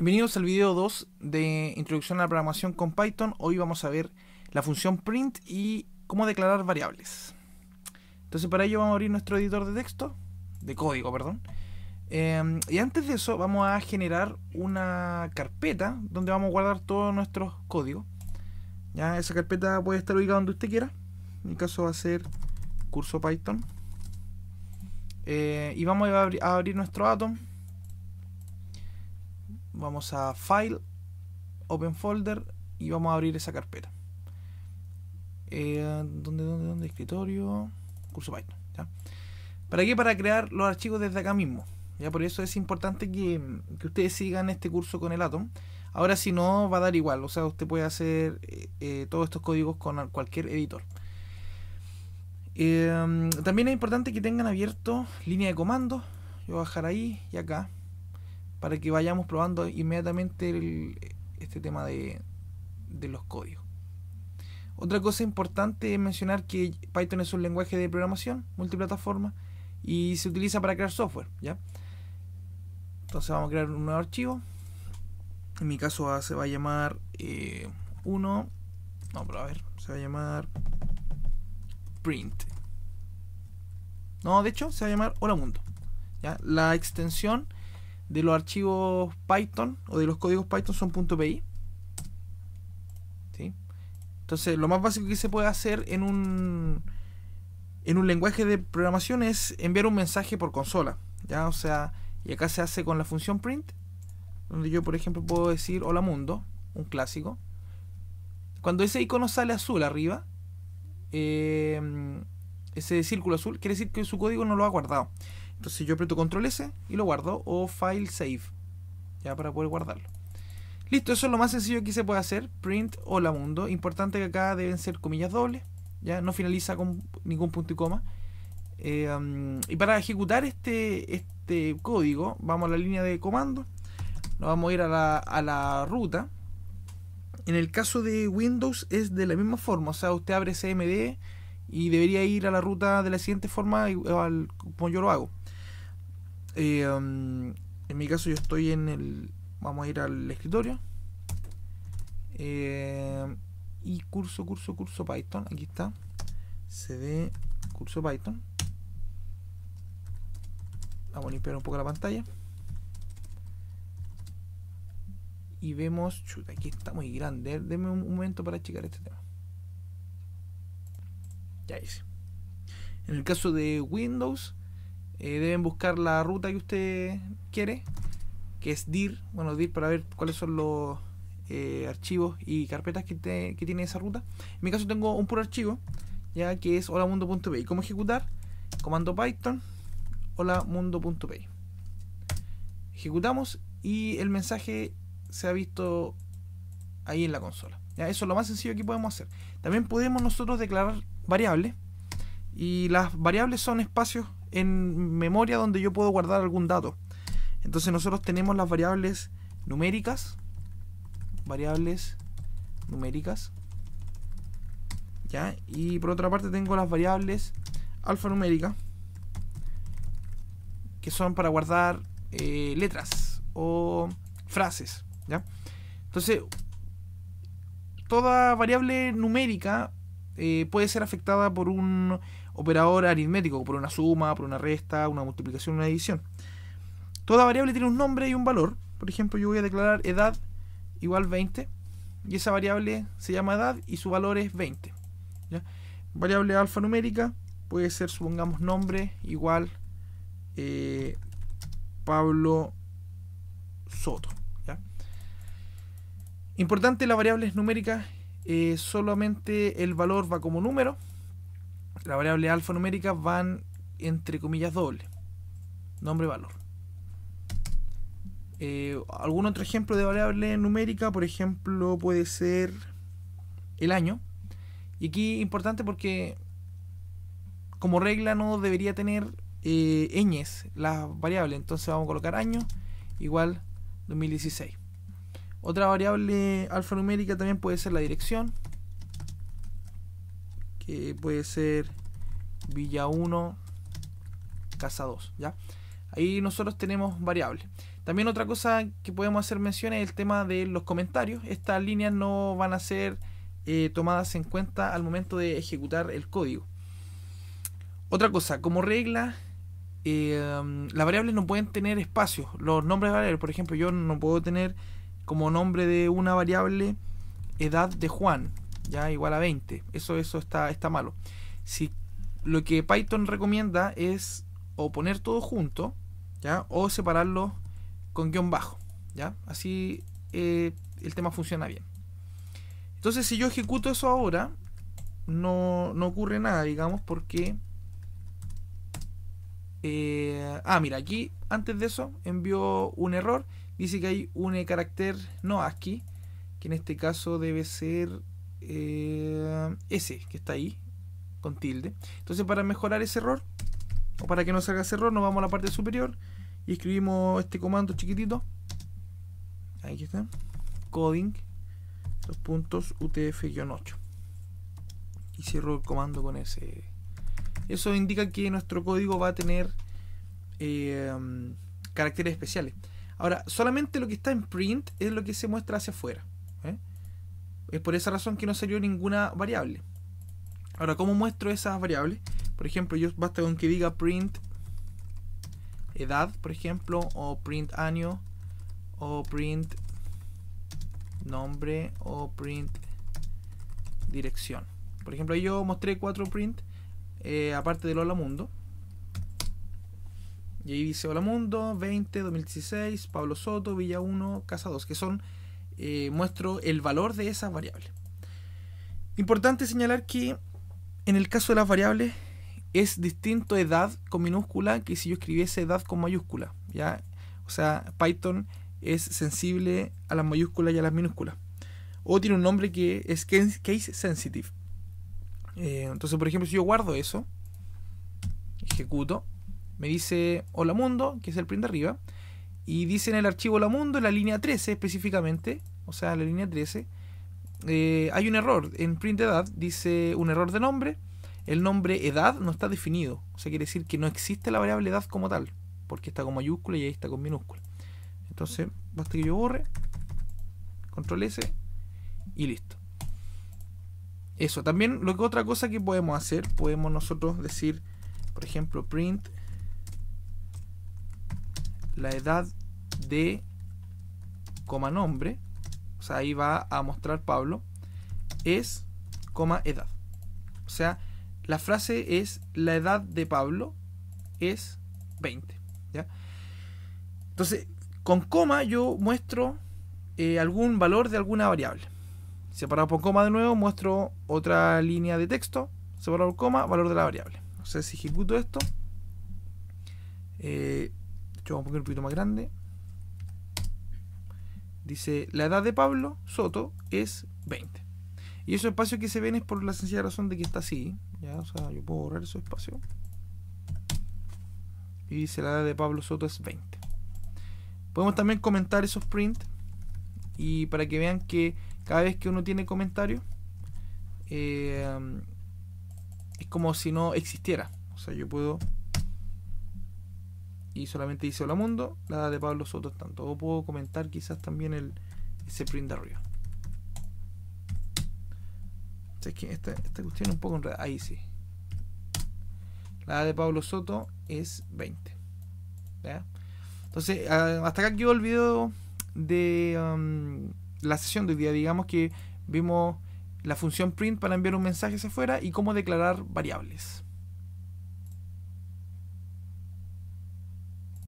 Bienvenidos al video 2 de Introducción a la Programación con Python. Hoy vamos a ver la función print y cómo declarar variables. Entonces para ello vamos a abrir nuestro editor de texto, de código, perdón. Em, y antes de eso vamos a generar una carpeta donde vamos a guardar todos nuestros códigos. Ya esa carpeta puede estar ubicada donde usted quiera. En mi caso va a ser curso Python. Eh, y vamos a abrir nuestro Atom vamos a File, Open Folder y vamos a abrir esa carpeta. Eh, ¿Dónde, dónde, dónde? Escritorio, curso Python. ¿Para qué? Para crear los archivos desde acá mismo. Ya por eso es importante que, ustedes sigan este curso con el Atom. Ahora si no, va a dar igual. O sea, usted puede hacer eh, eh, todos estos códigos con cualquier editor. también es importante que tengan abierto línea de comandos. Yo voy a bajar ahí y acá para que vayamos probando inmediatamente este tema de, los códigos. Otra cosa importante es mencionar que Python es un lenguaje de programación multiplataforma y se utiliza para crear software, ¿ya? Entonces vamos a crear un nuevo archivo. En mi caso se va a llamar 1. Eh, no, pero a ver, se va a llamar print. No, de hecho se va a llamar hola mundo. ¿ya? La extensión de los archivos Python o de los códigos Python son .pi. ¿Sí? Entonces, lo más básico que se puede hacer en un en un lenguaje de programación es enviar un mensaje por consola, ¿ya? O sea, y acá se hace con la función print, donde yo, por ejemplo, puedo decir hola mundo, un clásico. Cuando ese icono sale azul arriba, eh, ese círculo azul, quiere decir que su código no lo ha guardado. Entonces yo aprieto control S y lo guardo o file save, ya para poder guardarlo. Listo, eso es lo más sencillo que se puede hacer, print hola mundo. Importante que acá deben ser comillas dobles, ya no finaliza con ningún punto y coma. Eh, um, y para ejecutar este, este código, vamos a la línea de comando, nos vamos a ir a la, a la ruta. En el caso de Windows es de la misma forma, o sea, usted abre CMD y debería ir a la ruta de la siguiente forma como yo lo hago. Eh, um, en mi caso yo estoy en el... Vamos a ir al escritorio. Eh, y curso, curso, curso Python. Aquí está. CD curso Python. Vamos a limpiar un poco la pantalla. Y vemos, aquí está muy grande. ¿eh? denme un momento para checar este tema. Ya hice. En el caso de Windows, eh, deben buscar la ruta que usted quiere, que es DIR, bueno, DIR para ver cuáles son los eh, archivos y carpetas que, tiene esa ruta. En mi caso tengo un puro archivo, ya que es hola holamundo.py. ¿Cómo ejecutar? Comando Python, hola holamundo.py. Ejecutamos y el mensaje se ha visto ahí en la consola. ¿ya? Eso es lo más sencillo que podemos hacer. También podemos nosotros declarar variables y las variables son espacios en memoria donde yo puedo guardar algún dato. Entonces nosotros tenemos las variables numéricas, variables numéricas, ¿ya? Y por otra parte tengo las variables alfanuméricas, que son para guardar eh, letras o frases, ¿ya? Entonces, toda variable numérica eh, puede ser afectada por un operador aritmético, por una suma, por una resta, una multiplicación, una división. Toda variable tiene un nombre y un valor. Por ejemplo, yo voy a declarar edad igual 20 y esa variable se llama edad y su valor es 20. Variable alfanumérica puede ser, supongamos, nombre igual eh, Pablo Soto. Importante las variables numéricas, eh, solamente el valor va como número las variables alfanuméricas van entre comillas doble Nombre-valor. Eh, algún otro ejemplo de variable numérica, por ejemplo, puede ser el año. Y aquí importante porque como regla no debería tener eh, la variable Entonces vamos a colocar año igual 2016. Otra variable alfanumérica también puede ser la dirección. Que puede ser Villa 1, Casa 2, ¿ya? Ahí nosotros tenemos variables. También otra cosa que podemos hacer mención es el tema de los comentarios. Estas líneas no van a ser eh, tomadas en cuenta al momento de ejecutar el código. Otra cosa, como regla, eh, las variables no pueden tener espacios. Los nombres de variables, por ejemplo, yo no puedo tener como nombre de una variable edad de Juan, ya igual a 20. Eso, eso está, está malo. Si lo que Python recomienda es o poner todo junto, ¿ya? O separarlo con guión bajo, ¿ya? Así eh, el tema funciona bien. Entonces, si yo ejecuto eso ahora, no, ocurre nada, digamos, porque... Eh, ah, mira, aquí antes de eso envió un error. Dice que hay un carácter no ASCII, que en este caso debe ser ese eh, que está ahí, con tilde. Entonces para mejorar ese error, o para que no salga ese error, nos vamos a la parte superior y escribimos este comando chiquitito. Ahí está. Coding. Los puntos UTF-8. Y cierro el comando con ese. Eso indica que nuestro código va a tener eh, um, caracteres especiales. Ahora, solamente lo que está en print es lo que se muestra hacia afuera. ¿eh? Es por esa razón que no salió ninguna variable. Ahora, ¿cómo muestro esas variables? Por ejemplo, yo basta con que diga print edad, por ejemplo, o print año, o print nombre, o print dirección. Por ejemplo, yo mostré cuatro print, eh, aparte del hola mundo. Y ahí dice Hola Mundo, 20, 2016, Pablo Soto, Villa 1, Casa 2, que son, eh, muestro el valor de esas variables. Importante señalar que en el caso de las variables es distinto edad con minúscula que si yo escribiese edad con mayúscula. ¿ya? O sea, Python es sensible a las mayúsculas y a las minúsculas. O tiene un nombre que es case sensitive. Eh, entonces, por ejemplo, si yo guardo eso, ejecuto, me dice hola mundo, que es el print de arriba, y dice en el archivo hola mundo, en la línea 13 específicamente, o sea, la línea 13, eh, hay un error. En print edad dice un error de nombre. El nombre edad no está definido. O sea, quiere decir que no existe la variable edad como tal. Porque está con mayúscula y ahí está con minúscula. Entonces, basta que yo borre. Control S. Y listo. Eso. También lo que otra cosa que podemos hacer. Podemos nosotros decir, por ejemplo, print. La edad de coma nombre o sea, ahí va a mostrar Pablo, es, coma, edad. O sea, la frase es, la edad de Pablo es 20. Entonces, con coma yo muestro eh, algún valor de alguna variable. Separado por coma de nuevo, muestro otra línea de texto. Separado por coma, valor de la variable. O sea, si ejecuto esto, eh, yo voy a poner un poquito más grande. Dice, la edad de Pablo Soto es 20. Y esos espacios que se ven es por la sencilla razón de que está así. ¿ya? O sea, yo puedo borrar esos espacios. Y dice, la edad de Pablo Soto es 20. Podemos también comentar esos print Y para que vean que cada vez que uno tiene comentario eh, es como si no existiera. O sea, yo puedo y solamente dice Hola Mundo, la de Pablo Soto tanto. O puedo comentar quizás también el, ese print de arriba. esta, cuestión es un poco enredada. Ahí sí. La de Pablo Soto es 20. Entonces, ah, hasta acá quedó el video de um, la sesión de hoy día. Digamos que vimos la función print para enviar un mensaje hacia afuera y cómo declarar variables.